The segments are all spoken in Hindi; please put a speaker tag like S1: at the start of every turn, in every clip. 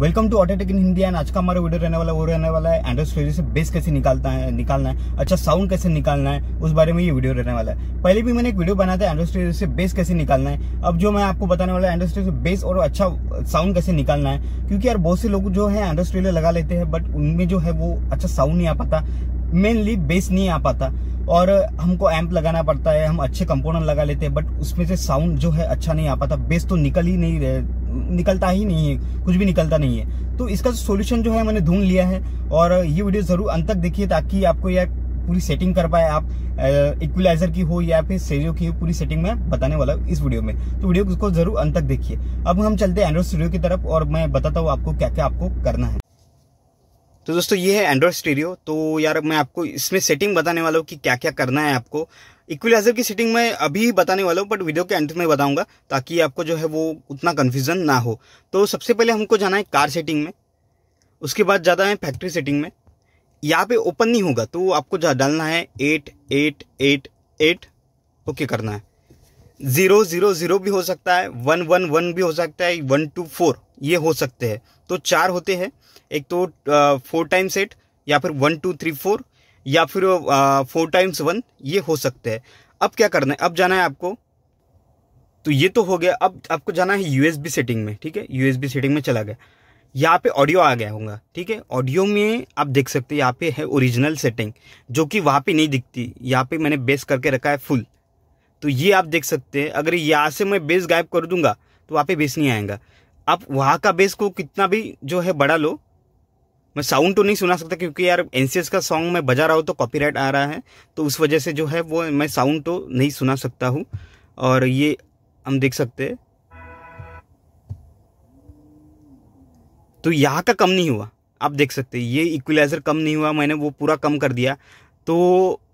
S1: welcome to Autotech in Hindi and आज का हमारा वीडियो रहने वाला वो रहने वाला है एंड्रॉइड स्टोरी से बेस कैसे निकालता है निकालना है अच्छा साउंड कैसे निकालना है उस बारे में ये वीडियो रहने वाला है पहले भी मैंने एक वीडियो बनाया था एंड्रॉइड स्टोरी से बेस कैसे निकालना है अब जो मैं आपको बताने वाला है एंड्रॉइड स्टोरी से बेस और अच्छा साउंड कैसे निकालना है क्योंकि यार बहुत से लोग जो है एंड्रॉइड स्टोरी लगा लेते हैं बट उनमें जो है वो अच्छा साउंड नहीं आ पाता मेनली बेस नहीं आ पाता और हमको एम्प लगाना पड़ता है हम अच्छे कंपोनेंट लगा लेते हैं बट उसमें से साउंड जो है अच्छा नहीं आ पाता बेस तो निकल ही नहीं निकलता ही नहीं है कुछ भी निकलता नहीं है तो इसका सोल्यूशन जो है मैंने ढूंढ लिया है और ये वीडियो जरूर अंत तक देखिए ताकि आपको यह पूरी सेटिंग कर पाए आप इक्वलाइजर की हो या फिर स्टेडियो की हो पूरी सेटिंग मैं बताने वाला हूँ इस वीडियो में तो वीडियो को जरूर अंत तक देखिए अब हम चलते हैं एंड्रॉइड स्टूडियो की तरफ और मैं बताता हूँ आपको क्या क्या आपको करना है तो दोस्तों ये है एंड्रॉयड स्टीरियो तो यार मैं आपको इसमें सेटिंग बताने वाला हूँ कि क्या क्या करना है आपको इक्विलाइजर की सेटिंग मैं अभी बताने वाला हूँ बट वीडियो के एंड में बताऊँगा ताकि आपको जो है वो उतना कन्फ्यूज़न ना हो तो सबसे पहले हमको जाना है कार सेटिंग में उसके बाद ज्यादा है फैक्ट्री सेटिंग में यहाँ पे ओपन नहीं होगा तो आपको डालना है eight eight eight eight okay करना है ज़ीरो ज़ीरो ज़ीरो भी हो सकता है वन वन वन भी हो सकता है वन टू फोर ये हो सकते हैं तो चार होते हैं एक तो फोर टाइम्स एट या फिर वन टू थ्री फोर या फिर फोर टाइम्स वन ये हो सकते हैं अब क्या करना है अब जाना है आपको तो ये तो हो गया अब आपको जाना है यूएसबी सेटिंग में ठीक है यूएसबी सेटिंग में चला गया यहाँ पे ऑडियो आ गया होगा ठीक है ऑडियो में आप देख सकते हैं यहाँ पे है ओरिजिनल सेटिंग जो कि वहाँ पे नहीं दिखती यहाँ पे मैंने बेस करके रखा है फुल तो ये आप देख सकते हैं अगर यहाँ से मैं बेस गायब कर दूंगा तो वहाँ पे बेस नहीं आएगा आप वहाँ का बेस को कितना भी जो है बड़ा लो मैं साउंड तो नहीं सुना सकता क्योंकि यार एन का सॉन्ग मैं बजा रहा हूँ तो कॉपीराइट आ रहा है तो उस वजह से जो है वो मैं साउंड तो नहीं सुना सकता हूँ और ये हम देख सकते हैं तो यहाँ का कम नहीं हुआ आप देख सकते ये इक्वलाइजर कम नहीं हुआ मैंने वो पूरा कम कर दिया तो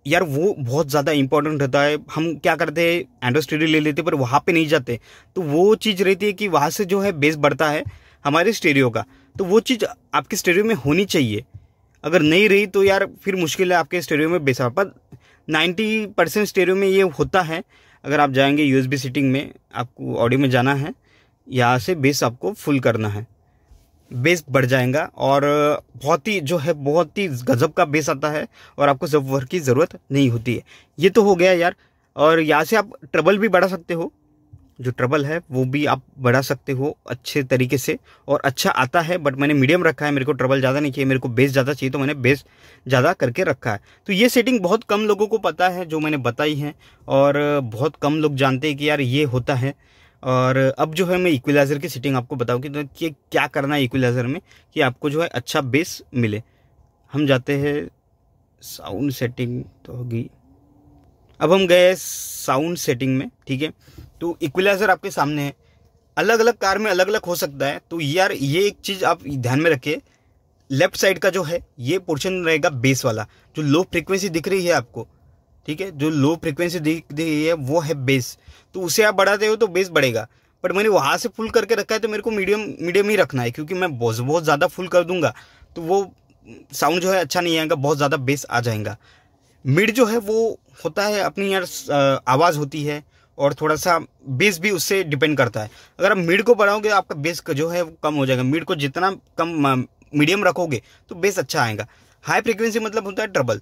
S1: यार वो बहुत ज़्यादा इंपॉर्टेंट रहता है हम क्या करते हैं एंड्रो स्टेडियो ले लेते पर वहाँ पे नहीं जाते तो वो चीज़ रहती है कि वहाँ से जो है बेस बढ़ता है हमारे स्टेडियो का तो वो चीज़ आपके स्टेडियो में होनी चाहिए अगर नहीं रही तो यार फिर मुश्किल है आपके स्टेडियो में बेस पर नाइन्टी परसेंट स्टेडियो में ये होता है अगर आप जाएंगे यू सिटिंग में आपको ऑडियो में जाना है यहाँ से बेस आपको फुल करना है बेस बढ़ जाएगा और बहुत ही जो है बहुत ही गजब का बेस आता है और आपको जब वर्क की ज़रूरत नहीं होती है ये तो हो गया यार और यहाँ से आप ट्रबल भी बढ़ा सकते हो जो ट्रबल है वो भी आप बढ़ा सकते हो अच्छे तरीके से और अच्छा आता है बट मैंने मीडियम रखा है मेरे को ट्रबल ज़्यादा नहीं चाहिए मेरे को बेस ज़्यादा चाहिए तो मैंने बेस ज़्यादा करके रखा है तो ये सेटिंग बहुत कम लोगों को पता है जो मैंने बताई है और बहुत कम लोग जानते हैं कि यार ये होता है और अब जो है मैं इक्वलाइज़र की सेटिंग आपको बताऊँ कि, तो कि क्या करना है इक्विलाइजर में कि आपको जो है अच्छा बेस मिले हम जाते हैं साउंड सेटिंग तो होगी अब हम गए साउंड सेटिंग में ठीक है तो इक्विलाइजर आपके सामने है अलग अलग कार में अलग अलग हो सकता है तो यार ये एक चीज़ आप ध्यान में रखिए लेफ्ट साइड का जो है ये पोर्शन रहेगा बेस वाला जो लो फ्रिक्वेंसी दिख रही है आपको ठीक है जो लो फ्रिक्वेंसी दिख रही है वो है बेस तो उसे आप बढ़ाते हो तो बेस बढ़ेगा बट मैंने वहाँ से फुल करके रखा है तो मेरे को मीडियम मीडियम ही रखना है क्योंकि मैं बहुत बहुत ज़्यादा फुल कर दूंगा तो वो साउंड जो है अच्छा नहीं आएगा बहुत ज़्यादा बेस आ जाएगा मिड जो है वो होता है अपनी यार आवाज़ होती है और थोड़ा सा बेस भी उससे डिपेंड करता है अगर आप मिड को बढ़ाओगे तो आपका बेस का जो है वो कम हो जाएगा मिड को जितना कम मीडियम रखोगे तो बेस अच्छा आएगा हाई फ्रिक्वेंसी मतलब होता है ट्रबल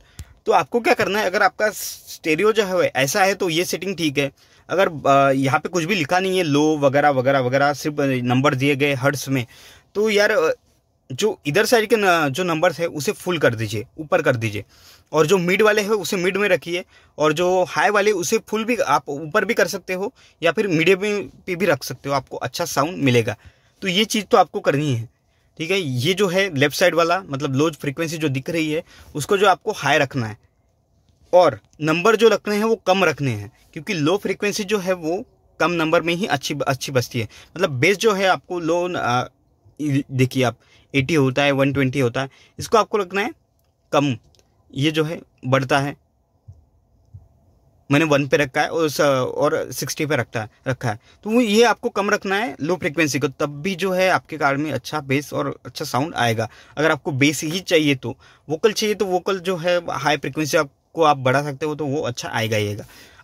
S1: तो आपको क्या करना है अगर आपका स्टेरियो जो है ऐसा है तो ये सेटिंग ठीक है अगर यहाँ पे कुछ भी लिखा नहीं है लो वगैरह वगैरह वगैरह सिर्फ नंबर दिए गए हर्ट्स में तो यार जो इधर साइड के जो नंबर्स है उसे फुल कर दीजिए ऊपर कर दीजिए और जो मिड वाले हैं उसे मिड में रखिए और जो हाई वाले उसे फुल भी आप ऊपर भी कर सकते हो या फिर मीडियम पे भी रख सकते हो आपको अच्छा साउंड मिलेगा तो ये चीज़ तो आपको करनी है ठीक है ये जो है लेफ्ट साइड वाला मतलब लो फ्रिक्वेंसी जो दिख रही है उसको जो आपको हाई रखना है और नंबर जो रखने हैं वो कम रखने हैं क्योंकि लो फ्रिक्वेंसी जो है वो कम नंबर में ही अच्छी अच्छी बचती है मतलब बेस जो है आपको लो देखिए आप 80 होता है 120 होता है इसको आपको रखना है कम ये जो है बढ़ता है मैंने वन पे रखा है और और सिक्सटी पे रखता है रखा है तो ये आपको कम रखना है लो फ्रिक्वेंसी को तब भी जो है आपके कार में अच्छा बेस और अच्छा साउंड आएगा अगर आपको बेस ही चाहिए तो वोकल चाहिए तो वोकल जो है हाई फ्रिक्वेंसी आपको आप बढ़ा सकते हो तो वो अच्छा आएगा ही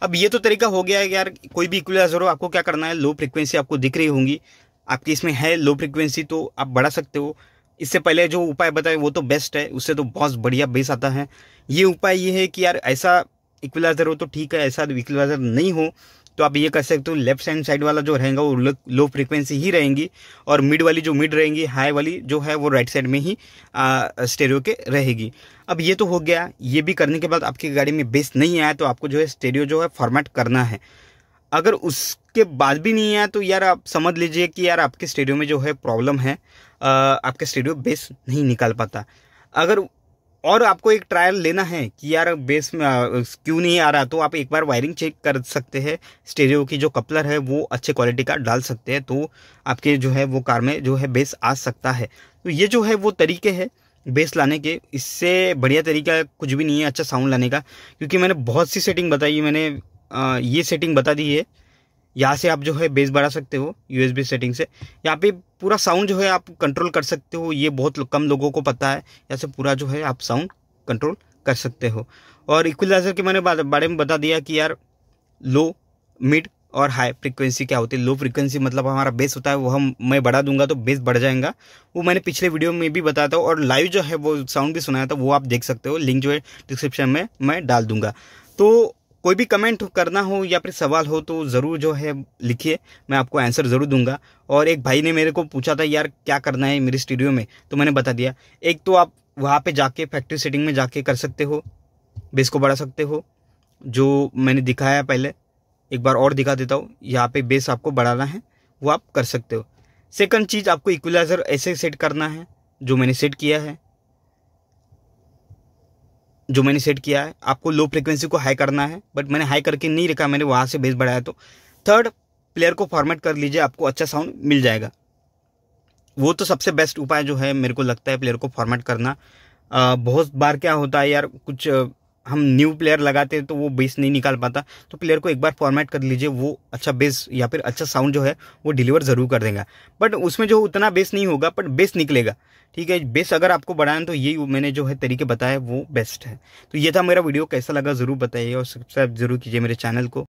S1: अब ये तो तरीका हो गया है यार कोई भी इक्वलाइजर हो आपको क्या करना है लो फ्रिक्वेंसी आपको दिख रही होंगी आपकी इसमें है लो फ्रिक्वेंसी तो आप बढ़ा सकते हो इससे पहले जो उपाय बताए वो तो बेस्ट है उससे तो बहुत बढ़िया बेस आता है ये उपाय ये है कि यार ऐसा इक्वलाइजर हो तो ठीक है ऐसा इक्वलाइजर नहीं हो तो आप ये कर सकते हो लेफ्ट हैंड साइड वाला जो रहेगा वो लो फ्रिक्वेंसी ही रहेंगी और मिड वाली जो मिड रहेंगी हाई वाली जो है वो राइट साइड में ही स्टेरियो के रहेगी अब ये तो हो गया ये भी करने के बाद आपकी गाड़ी में बेस नहीं आया तो आपको जो है स्टेरियो जो है फॉर्मेट करना है अगर उसके बाद भी नहीं आया तो यार आप समझ लीजिए कि यार आपके स्टेडियो में जो है प्रॉब्लम है आपके स्टेडियो बेस नहीं निकाल पाता अगर और आपको एक ट्रायल लेना है कि यार बेस में क्यों नहीं आ रहा तो आप एक बार वायरिंग चेक कर सकते हैं स्टेरियो की जो कपलर है वो अच्छे क्वालिटी का डाल सकते हैं तो आपके जो है वो कार में जो है बेस आ सकता है तो ये जो है वो तरीके हैं बेस लाने के इससे बढ़िया तरीका कुछ भी नहीं है अच्छा साउंड लाने का क्योंकि मैंने बहुत सी सेटिंग बताई मैंने ये सेटिंग बता दी है यहाँ से आप जो है बेस बढ़ा सकते हो यूएसबी सेटिंग से यहाँ पे पूरा साउंड जो है आप कंट्रोल कर सकते हो ये बहुत कम लोगों को पता है यहाँ से पूरा जो है आप साउंड कंट्रोल कर सकते हो और इक्वलाइजर के मैंने बारे में बता दिया कि यार लो मिड और हाई फ्रिक्वेंसी क्या होती है लो फ्रिक्वेंसी मतलब हमारा बेस होता है वो हम मैं बढ़ा दूंगा तो बेस बढ़ जाएगा वो मैंने पिछले वीडियो में भी बताया था और लाइव जो है वो साउंड भी सुनाया था वो आप देख सकते हो लिंक जो है डिस्क्रिप्शन में मैं डाल दूंगा तो कोई भी कमेंट करना हो या फिर सवाल हो तो ज़रूर जो है लिखिए मैं आपको आंसर ज़रूर दूंगा और एक भाई ने मेरे को पूछा था यार क्या करना है मेरे स्टूडियो में तो मैंने बता दिया एक तो आप वहाँ पे जाके फैक्ट्री सेटिंग में जाके कर सकते हो बेस को बढ़ा सकते हो जो मैंने दिखाया पहले एक बार और दिखा देता हूँ यहाँ पर बेस आपको बढ़ाना है वो आप कर सकते हो सेकेंड चीज़ आपको इक्वलाइज़र ऐसे सेट करना है जो मैंने सेट किया है जो मैंने सेट किया है आपको लो फ्रिक्वेंसी को हाई करना है बट मैंने हाई करके नहीं रखा मैंने वहाँ से बेस बढ़ाया तो थर्ड प्लेयर को फॉर्मेट कर लीजिए आपको अच्छा साउंड मिल जाएगा वो तो सबसे बेस्ट उपाय जो है मेरे को लगता है प्लेयर को फॉर्मेट करना आ, बहुत बार क्या होता है यार कुछ हम न्यू प्लेयर लगाते हैं तो वो बेस नहीं निकाल पाता तो प्लेयर को एक बार फॉर्मेट कर लीजिए वो अच्छा बेस या फिर अच्छा साउंड जो है वो डिलीवर ज़रूर कर देगा बट उसमें जो उतना बेस नहीं होगा बट बेस निकलेगा ठीक है बेस अगर आपको बढ़ाएं तो यही मैंने जो है तरीके बताया वो बेस्ट है तो ये था मेरा वीडियो कैसा लगा ज़रूर बताइए और सब्सक्राइब जरूर कीजिए मेरे चैनल को